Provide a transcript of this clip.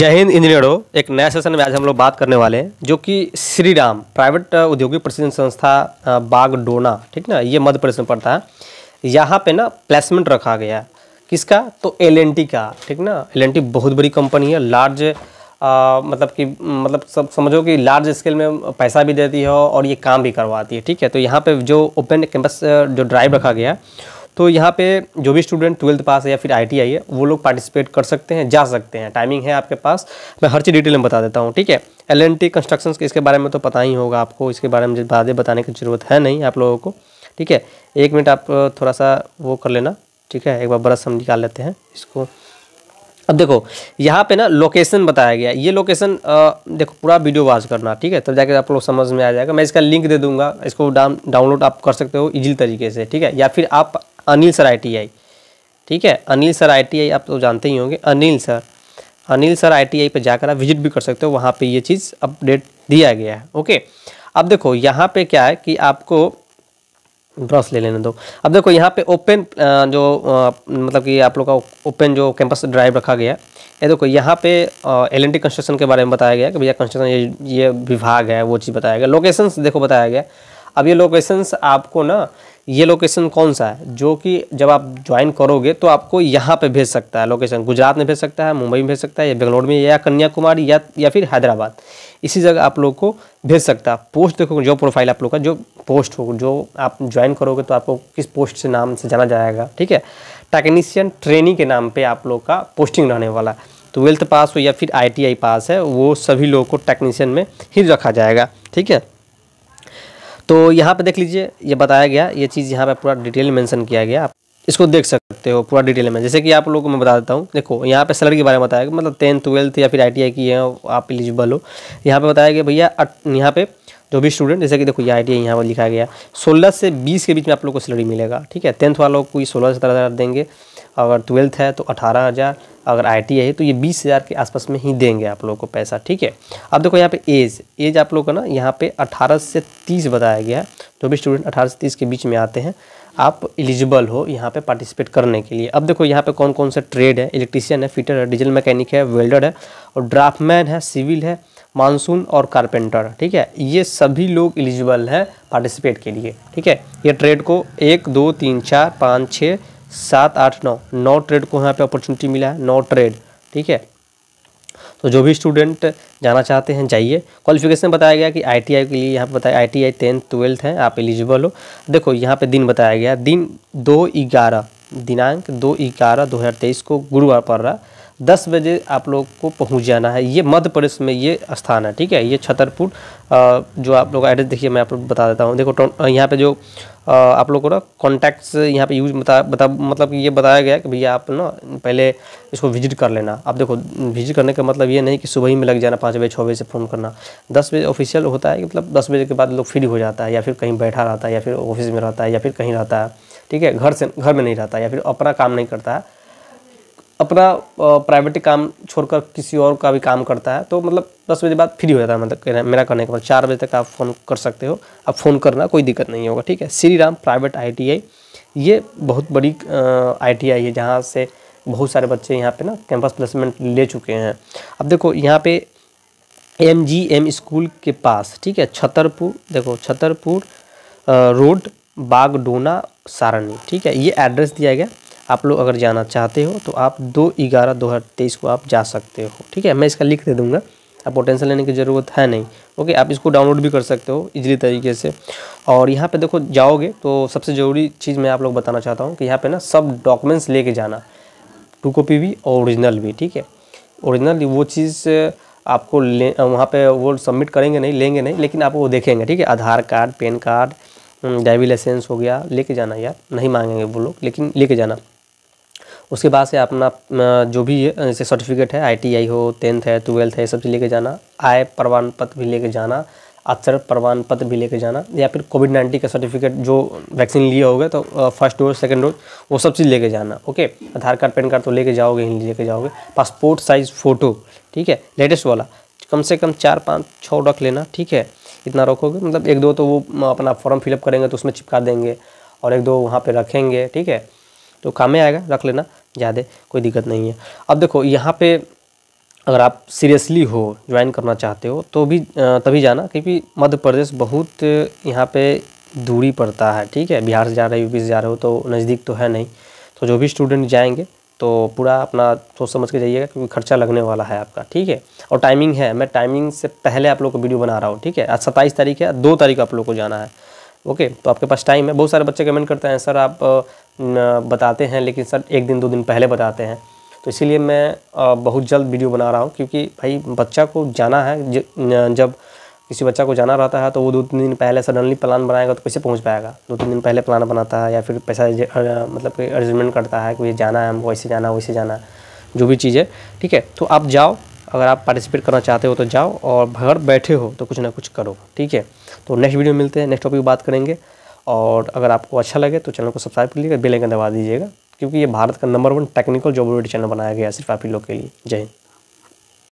जय हिंद इंजीनियरों एक नए सेशन में आज हम लोग बात करने वाले हैं जो कि श्री राम प्राइवेट औद्योगिक प्रशिक्षण संस्था बागडोना ठीक ना ये मध्य प्रदेश में पड़ता है यहाँ पे ना प्लेसमेंट रखा गया है किसका तो एल का ठीक ना एल बहुत बड़ी कंपनी है लार्ज आ, मतलब कि मतलब सब समझो कि लार्ज स्केल में पैसा भी देती है और ये काम भी करवाती है ठीक है तो यहाँ पर जो ओपन कैंपस जो ड्राइव रखा गया है तो यहाँ पे जो भी स्टूडेंट ट्वेल्थ पास है या फिर आई है वो लोग पार्टिसिपेट कर सकते हैं जा सकते हैं टाइमिंग है आपके पास मैं हर चीज़ डिटेल में बता देता हूँ ठीक है एल एन टी कंस्ट्रक्शन इसके बारे में तो पता ही होगा आपको इसके बारे में ज़्यादा बताने की जरूरत है नहीं आप लोगों को ठीक है एक मिनट आप थोड़ा सा वो कर लेना ठीक है एक बार ब्रश हम निकाल लेते हैं इसको अब देखो यहाँ पे ना लोकेशन बताया गया ये लोकेशन देखो पूरा वीडियो वाच करना ठीक है तब तो जाके आप लोग समझ में आ जाएगा मैं इसका लिंक दे दूंगा इसको डाउन डाउनलोड आप कर सकते हो इजी तरीके से ठीक है या फिर आप अनिल सर आई ठीक है अनिल सर आई आप तो जानते ही होंगे अनिल सर अनिल सर आई पर जाकर आप विजिट भी कर सकते हो वहाँ पर ये चीज़ अपडेट दिया गया है ओके अब देखो यहाँ पर क्या है कि आपको ड्रॉस ले लेने दो अब देखो यहाँ पे ओपन जो मतलब कि आप लोग का ओपन जो कैंपस ड्राइव रखा गया ये देखो यहाँ पे एल एन कंस्ट्रक्शन के बारे में बताया गया कि भैया कंस्ट्रक्शन ये ये विभाग है वो चीज़ बताया गया लोकेशंस देखो बताया गया अब ये लोकेशंस आपको ना ये लोकेशन कौन सा है जो कि जब आप ज्वाइन करोगे तो आपको यहाँ पे भेज सकता है लोकेशन गुजरात में भेज सकता है मुंबई में भेज सकता है या बेंगलोर में या कन्याकुमारी या या फिर हैदराबाद इसी जगह आप लोग को भेज सकता है पोस्ट देखो जो प्रोफाइल आप लोग का जो पोस्ट हो जो आप ज्वाइन करोगे तो आपको किस पोस्ट से नाम से जाना जाएगा ठीक है टेक्नीशियन ट्रेनिंग के नाम पर आप लोग का पोस्टिंग रहने वाला है ट्वेल्थ तो पास हो या फिर आई पास है वो सभी लोगों को टेक्नीशियन में ही रखा जाएगा ठीक है तो यहाँ पे देख लीजिए ये बताया गया ये चीज़ यहाँ पे पूरा डिटेल मेंशन किया गया आप इसको देख सकते हो पूरा डिटेल में जैसे कि आप लोगों को मैं बता देता हूँ देखो यहाँ पे सैलरी के बारे में बताया गया मतलब टेंथ ट्वेल्थ या फिर आई की है आप एलिजिबल हो यहाँ पे बताया गया भैया यहाँ पे जो भी स्टूडेंट जैसे कि देखो ये आई टी यहाँ पर लिखा गया सोलह से बीस के बीच में आप लोग को सैलरी मिलेगा ठीक है टेंथ वालों को सोलह से सत्रह हज़ार देंगे अगर ट्वेल्थ है तो अठारह हज़ार अगर आई टी है तो ये बीस हज़ार के आसपास में ही देंगे आप लोगों को पैसा ठीक है अब देखो यहाँ पे एज एज आप लोग का ना यहाँ पे अठारह से तीस बताया गया है जो भी स्टूडेंट अठारह से तीस के बीच में आते हैं आप एलिजिबल हो यहाँ पे पार्टिसिपेट करने के लिए अब देखो यहाँ पे कौन कौन सा ट्रेड है इलेक्ट्रीशियन है फिटर है डीजल मैकेनिक है वेल्डर है और ड्राफ्टमैन है सिविल है मानसून और कारपेंटर ठीक है ये सभी लोग एलिजिबल हैं पार्टिसिपेट के लिए ठीक है ये ट्रेड को एक दो तीन चार पाँच छः सात आठ नौ नौ ट्रेड को यहाँ पे अपॉर्चुनिटी मिला है नौ ट्रेड ठीक है तो जो भी स्टूडेंट जाना चाहते हैं जाइए क्वालिफिकेशन बताया गया कि आईटीआई के लिए यहाँ पे बताया आईटीआई टेंथ ट्वेल्थ है आप एलिजिबल हो देखो यहाँ पे दिन बताया गया दिन दो ग्यारह दिनांक दो ग्यारह दो हज़ार तेईस को गुरुवार पड़ रहा दस बजे आप लोग को पहुंच जाना है ये मध्य प्रदेश में ये स्थान है ठीक है ये छतरपुर जो आप लोग एड्रेस देखिए मैं आप लोग बता देता हूँ देखो यहाँ पे जो आप लोग को ना कॉन्टैक्ट्स यहाँ पे यूज बता बता मतलब ये बताया गया कि भैया आप ना पहले इसको विजिट कर लेना आप देखो विजिट करने का मतलब ये नहीं कि सुबह ही में लग जाना पाँच बजे छः बजे से फ़ोन करना दस बजे ऑफिशियल होता है मतलब दस बजे के बाद लोग फ्री हो जाता है या फिर कहीं बैठा रहता है या फिर ऑफिस में रहता है या फिर कहीं रहता है ठीक है घर से घर में नहीं रहता या फिर अपना काम नहीं करता है अपना प्राइवेट काम छोड़कर किसी और का भी काम करता है तो मतलब दस बजे बाद फ्री हो जाता है मतलब कहना मेरा करने के बाद मतलब चार बजे तक आप फ़ोन कर सकते हो आप फ़ोन करना कोई दिक्कत नहीं होगा ठीक है श्री राम प्राइवेट आई ये बहुत बड़ी आई टी है जहाँ से बहुत सारे बच्चे यहाँ पे ना कैंपस प्लेसमेंट ले चुके हैं अब देखो यहाँ पे एम जी एम स्कूल के पास ठीक है छतरपुर देखो छतरपुर रोड बागडोना सारणी ठीक है ये एड्रेस दिया गया आप लोग अगर जाना चाहते हो तो आप दो ग्यारह दो हज़ार तेईस को आप जा सकते हो ठीक है मैं इसका लिख दे दूँगा आपको टेंशन लेने की ज़रूरत है नहीं ओके आप इसको डाउनलोड भी कर सकते हो इजीली तरीके से और यहाँ पे देखो जाओगे तो सबसे ज़रूरी चीज़ मैं आप लोग बताना चाहता हूँ कि यहाँ पे ना सब डॉक्यूमेंट्स लेके जाना टू कॉपी भी और ओरिजिनल भी ठीक है ओरिजिनल वो चीज़ आपको ले वहाँ पे वो सबमिट करेंगे नहीं लेंगे नहीं लेकिन आप वो देखेंगे ठीक है Aadhaar card PAN card driving licence हो गया लेके जाना यार नहीं मांगेंगे वो लोग लेकिन लेके जाना उसके बाद से अपना जो भी जैसे सर्टिफिकेट है आईटीआई हो टेंथ है ट्वेल्थ है सब चीज़ लेके जाना आय प्रमाण पत्र भी लेके जाना अक्षर प्रमाण पत्र भी लेके जाना या फिर कोविड नाइन्टीन का सर्टिफिकेट जो वैक्सीन लिए होगे तो फर्स्ट डोज सेकेंड डोज वो सब चीज़ लेके जाना okay Aadhaar card PAN card तो लेके जाओगे ही लेके जाओगे पासपोर्ट साइज़ फ़ोटो ठीक है लेटेस्ट वाला कम से कम चार पाँच छः रख लेना ठीक है इतना रखोगे मतलब एक दो तो वो अपना फॉर्म फिलअप करेंगे तो उसमें चिपका देंगे और एक दो वहाँ पर रखेंगे ठीक है तो काम में आएगा रख लेना ज़्यादा कोई दिक्कत नहीं है अब देखो यहाँ पे अगर आप सीरियसली हो ज्वाइन करना चाहते हो तो भी तभी जाना क्योंकि मध्य प्रदेश बहुत यहाँ पे दूरी पड़ता है ठीक है बिहार से जा रहे हो यूपी से जा रहे हो तो नज़दीक तो है नहीं तो जो भी स्टूडेंट जाएंगे तो पूरा अपना सोच समझ के जाइएगा क्योंकि खर्चा लगने वाला है आपका ठीक है और टाइमिंग है मैं टाइमिंग से पहले आप लोग को वीडियो बना रहा हूँ ठीक है आज सत्ताईस तारीख है दो तारीख आप लोग को जाना है ओके तो आपके पास टाइम है बहुत सारे बच्चे कमेंट करते हैं सर आप बताते हैं लेकिन सर एक दिन दो दिन पहले बताते हैं तो इसीलिए मैं बहुत जल्द वीडियो बना रहा हूँ क्योंकि भाई बच्चा को जाना है जब किसी बच्चा को जाना रहता है तो वो दो तीन दिन पहले सडनली प्लान बनाएगा तो कैसे पहुँच पाएगा दो तीन दिन पहले प्लान बनाता है या फिर पैसा मतलब कोई अरेंजमेंट करता है कि ये जाना है हमको ऐसे जाना वैसे जाना जो भी चीज़ है ठीक है तो आप जाओ अगर आप पार्टिसिपेट करना चाहते हो तो जाओ और घर बैठे हो तो कुछ ना कुछ करो ठीक है तो नेक्स्ट वीडियो मिलते हैं नेक्स्ट टॉपिक बात करेंगे और अगर आपको अच्छा लगे तो चैनल को सब्सक्राइब कर लीजिएगा बेल आइकन दबा दीजिएगा क्योंकि ये भारत का number one technical job related channel बनाया गया है सिर्फ आप ही लोग के लिए जय हिंद